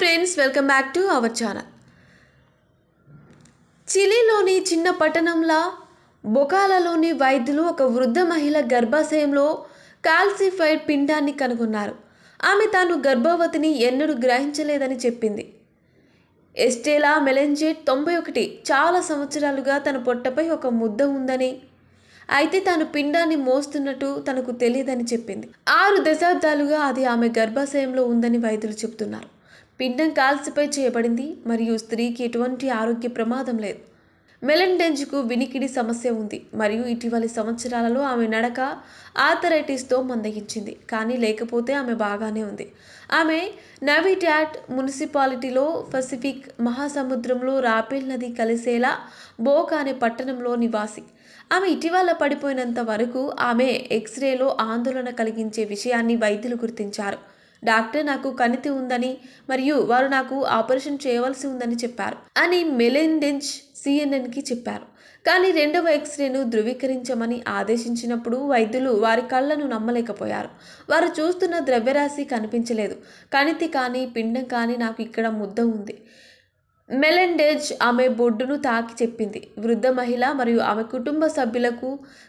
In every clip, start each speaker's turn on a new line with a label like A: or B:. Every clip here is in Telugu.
A: friends welcome back to our channel చిలీలోని చిన్న పట్టణంలా బొకాలలోని వైద్యులు ఒక వృద్ధ మహిళ గర్భాశయంలో కాల్సిఫైడ్ పిండాన్ని కనుగొన్నారు ఆమె తాను గర్భవతిని ఎన్నడూ గ్రహించలేదని చెప్పింది ఎస్టేలా మెలెంజెట్ తొంభై ఒకటి చాలా సంవత్సరాలుగా తన పొట్టపై ఒక ముద్ద ఉందని అయితే తాను పిండాన్ని మోస్తున్నట్టు తనకు తెలియదని చెప్పింది ఆరు దశాబ్దాలుగా అది ఆమె గర్భాశయంలో ఉందని వైద్యులు చెబుతున్నారు పిండం కాల్సిపై చేయబడింది మరియు స్త్రీకి ఎటువంటి ఆరోగ్య ప్రమాదం లేదు మెలెండెంజ్కు వినికిడి సమస్య ఉంది మరియు ఇటీవలి సంవత్సరాలలో ఆమె నడక ఆథరైటిస్తో మందగించింది కానీ లేకపోతే ఆమె బాగానే ఉంది ఆమె నవిట్యాట్ మున్సిపాలిటీలో పసిఫిక్ మహాసముద్రంలో రాపేల్ నది కలిసేలా బోక్ అనే పట్టణంలో నివాసి ఆమె ఇటీవల పడిపోయినంత వరకు ఆమె ఎక్స్రేలో ఆందోళన కలిగించే విషయాన్ని వైద్యులు గుర్తించారు డాక్టర్ నాకు కణితి ఉందని మరియు వారు నాకు ఆపరేషన్ చేయవలసి ఉందని చెప్పారు అని మెలెండెంచ్ సిఎన్ఎన్కి చెప్పారు కానీ రెండవ ఎక్స్రేను ధృవీకరించమని ఆదేశించినప్పుడు వైద్యులు వారి కళ్ళను నమ్మలేకపోయారు వారు చూస్తున్న ద్రవ్యరాశి కనిపించలేదు కణితి కానీ పిండం కానీ నాకు ఇక్కడ ముద్ద ఉంది మెలెండెజ్ ఆమె బొడ్డును తాకి చెప్పింది వృద్ధ మహిళ మరియు ఆమె కుటుంబ సభ్యులకు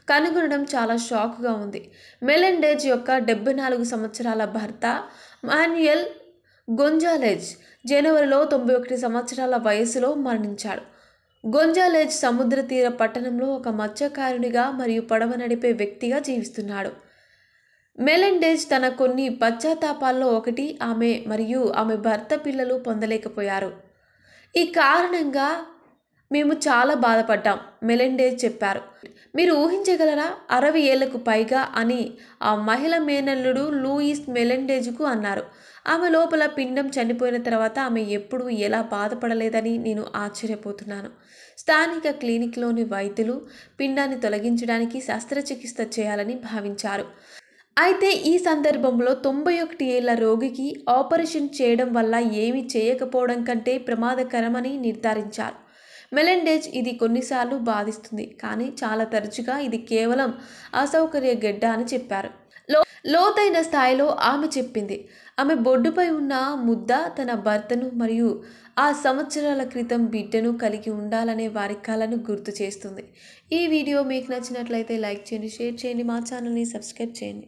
A: కనుగొనడం చాలా షాక్గా ఉంది మెలెండెజ్ యొక్క డెబ్బై నాలుగు సంవత్సరాల భర్త మాన్యుయల్ గొంజాలెజ్ జనవరిలో తొంభై ఒకటి సంవత్సరాల వయసులో మరణించాడు గొంజాలెజ్ సముద్ర తీర పట్టణంలో ఒక మత్స్యకారునిగా మరియు పడవ నడిపే వ్యక్తిగా జీవిస్తున్నాడు మెలెండేజ్ తన కొన్ని పశ్చాత్తాపాల్లో ఒకటి ఆమె మరియు ఆమె భర్త పిల్లలు పొందలేకపోయారు ఈ కారణంగా మేము చాలా బాధపడ్డాం మెలెండే చెప్పారు మీరు ఊహించగలరా అరవై ఏళ్లకు పైగా అని ఆ మహిళ మేనల్లుడు లూయిస్ మెలెండేజ్కు అన్నారు ఆమె లోపల పిండం చనిపోయిన తర్వాత ఆమె ఎప్పుడూ ఎలా బాధపడలేదని నేను ఆశ్చర్యపోతున్నాను స్థానిక క్లినిక్లోని వైద్యులు పిండాన్ని తొలగించడానికి శస్త్రచికిత్స చేయాలని భావించారు అయితే ఈ సందర్భంలో తొంభై ఒకటి ఏళ్ల రోగికి ఆపరేషన్ చేయడం వల్ల ఏమీ చేయకపోవడం కంటే ప్రమాదకరమని నిర్ధారించారు మెలెండేజ్ ఇది కొన్నిసార్లు బాధిస్తుంది కానీ చాలా తరచుగా ఇది కేవలం అసౌకర్య గడ్డ అని చెప్పారు లో లోతైన స్థాయిలో ఆమె చెప్పింది ఆమె బొడ్డుపై ఉన్న ముద్ద తన భర్తను మరియు ఆ సంవత్సరాల క్రితం బిడ్డను కలిగి ఉండాలనే వారి కళను గుర్తు చేస్తుంది ఈ వీడియో మీకు నచ్చినట్లయితే లైక్ చేయండి షేర్ చేయండి మా ఛానల్ని సబ్స్క్రైబ్ చేయండి